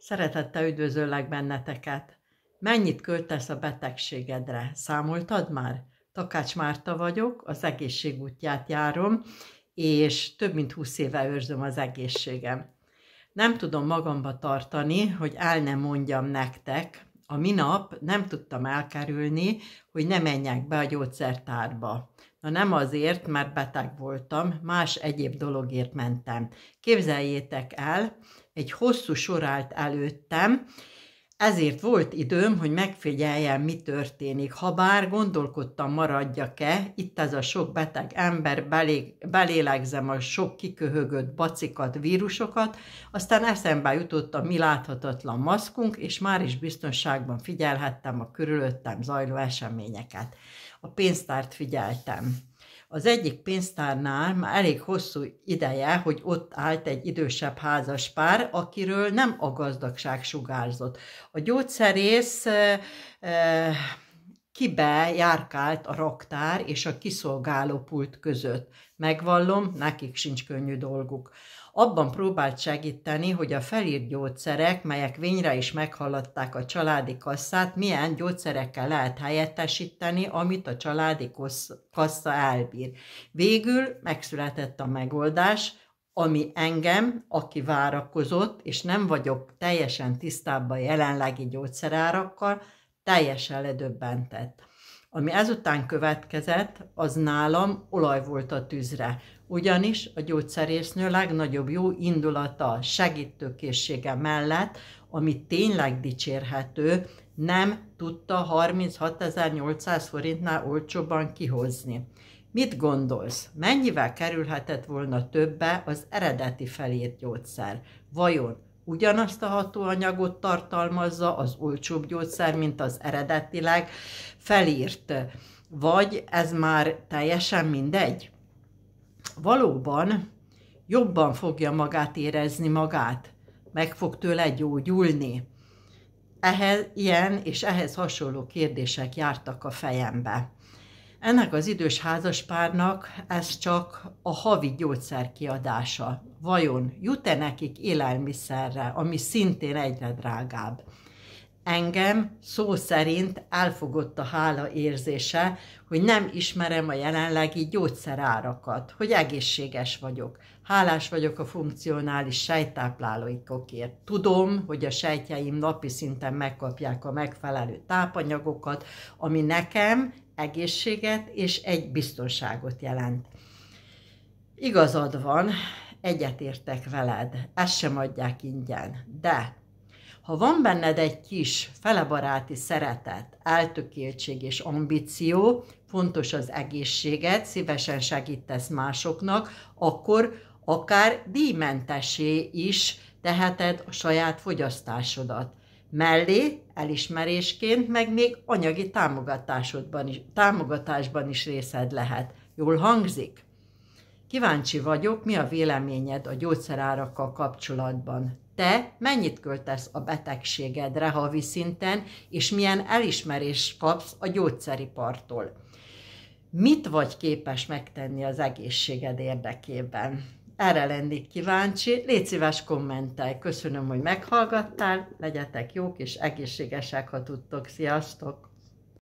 Szeretettel üdvözöllek benneteket. Mennyit költesz a betegségedre? Számoltad már? Takács Márta vagyok, az egészségútját járom, és több mint húsz éve őrzöm az egészségem. Nem tudom magamba tartani, hogy el ne mondjam nektek, a minap nem tudtam elkerülni, hogy ne menjek be a gyógyszertárba. Na nem azért, mert beteg voltam, más egyéb dologért mentem. Képzeljétek el, egy hosszú sor állt előttem, ezért volt időm, hogy megfigyeljem, mi történik. Ha bár gondolkodtam, maradjak-e, itt ez a sok beteg ember, belé, belélegzem a sok kiköhögött bacikat, vírusokat, aztán eszembe jutott a mi láthatatlan maszkunk, és már is biztonságban figyelhettem a körülöttem zajló eseményeket. A pénztárt figyeltem. Az egyik pénztárnál már elég hosszú ideje, hogy ott állt egy idősebb házas pár, akiről nem a gazdagság sugárzott. A gyógyszerész e, e, járkált a raktár és a kiszolgáló pult között. Megvallom, nekik sincs könnyű dolguk. Abban próbált segíteni, hogy a felírt gyógyszerek, melyek vényre is meghaladták a családi kasszát, milyen gyógyszerekkel lehet helyettesíteni, amit a családi kassa elbír. Végül megszületett a megoldás, ami engem, aki várakozott, és nem vagyok teljesen tisztában jelenlegi gyógyszerárakkal, teljesen ledöbbentett. Ami ezután következett, az nálam olaj volt a tűzre, ugyanis a gyógyszerésznő legnagyobb jó indulata, segítőkészsége mellett, ami tényleg dicsérhető, nem tudta 36.800 forintnál olcsóbban kihozni. Mit gondolsz, mennyivel kerülhetett volna többe az eredeti felírt gyógyszer? Vajon ugyanazt a hatóanyagot tartalmazza, az olcsóbb gyógyszer, mint az eredetileg felírt, vagy ez már teljesen mindegy? Valóban jobban fogja magát érezni magát, meg fog tőle gyógyulni. Ehhez, ilyen és ehhez hasonló kérdések jártak a fejembe. Ennek az idős házaspárnak ez csak a havi gyógyszerkiadása vajon jut-e nekik élelmiszerre, ami szintén egyre drágább. Engem szó szerint elfogott a hála érzése, hogy nem ismerem a jelenlegi gyógyszerárakat, hogy egészséges vagyok. Hálás vagyok a funkcionális sejtáplálóikokért. Tudom, hogy a sejtjeim napi szinten megkapják a megfelelő tápanyagokat, ami nekem egészséget és egy biztonságot jelent. Igazad van, egyetértek veled, ezt sem adják ingyen. De ha van benned egy kis felebaráti szeretet, eltökéltség és ambíció, fontos az egészséged, szívesen segítesz másoknak, akkor akár díjmentesé is teheted a saját fogyasztásodat. Mellé elismerésként meg még anyagi támogatásodban is, támogatásban is részed lehet. Jól hangzik? Kíváncsi vagyok, mi a véleményed a gyógyszerárakkal kapcsolatban. Te mennyit költesz a betegségedre havi szinten, és milyen elismerés kapsz a gyógyszeripartól? Mit vagy képes megtenni az egészséged érdekében? Erre lennék kíváncsi, légy szíves kommentelj. Köszönöm, hogy meghallgattál, legyetek jók és egészségesek, ha tudtok. Sziasztok!